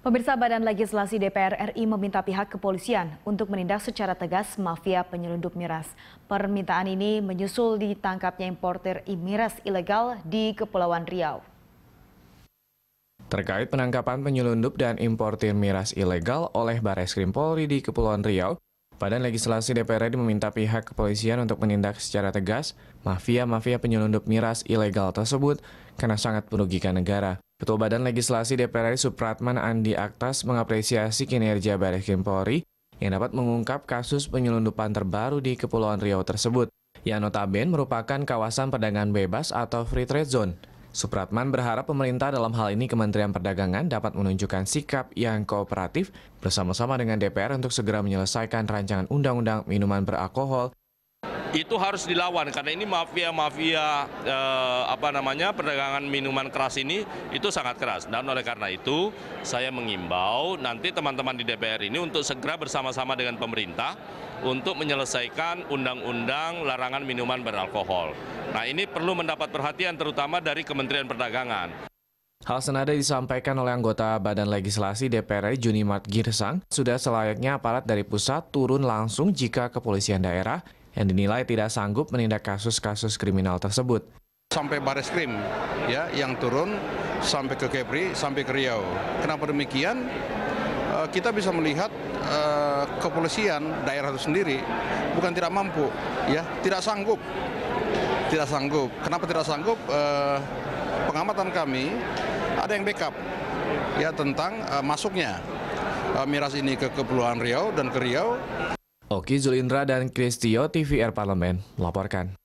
Pemirsa Badan Legislasi DPR RI meminta pihak kepolisian untuk menindak secara tegas mafia penyelundup miras. Permintaan ini menyusul ditangkapnya importer miras ilegal di Kepulauan Riau. Terkait penangkapan penyelundup dan importer miras ilegal oleh krim Polri di Kepulauan Riau, Badan Legislasi DPR RI meminta pihak kepolisian untuk menindak secara tegas mafia-mafia penyelundup miras ilegal tersebut karena sangat merugikan negara. Ketua Badan Legislasi DPR RI Supratman Andi Aktas mengapresiasi kinerja Baris Krim Polri yang dapat mengungkap kasus penyelundupan terbaru di Kepulauan Riau tersebut, yang notaben merupakan kawasan perdagangan bebas atau free trade zone. Supratman berharap pemerintah dalam hal ini Kementerian Perdagangan dapat menunjukkan sikap yang kooperatif bersama-sama dengan DPR untuk segera menyelesaikan rancangan undang-undang minuman beralkohol itu harus dilawan karena ini mafia-mafia eh, apa namanya perdagangan minuman keras ini itu sangat keras dan oleh karena itu saya mengimbau nanti teman-teman di DPR ini untuk segera bersama-sama dengan pemerintah untuk menyelesaikan undang-undang larangan minuman beralkohol. Nah, ini perlu mendapat perhatian terutama dari Kementerian Perdagangan. Hal senada disampaikan oleh anggota Badan Legislasi DPR Junimat Girsang, sudah selayaknya aparat dari pusat turun langsung jika kepolisian daerah yang dinilai tidak sanggup menindak kasus-kasus kriminal tersebut. Sampai baris krim ya, yang turun sampai ke Kepri, sampai ke Riau. Kenapa demikian? Eh, kita bisa melihat eh, kepolisian daerah itu sendiri bukan tidak mampu, ya tidak sanggup, tidak sanggup. Kenapa tidak sanggup? Eh, pengamatan kami ada yang backup ya tentang masuknya miras ini ke Kepulauan Riau dan ke Riau Oki Zulindra dan Kristio TVR Parlemen melaporkan.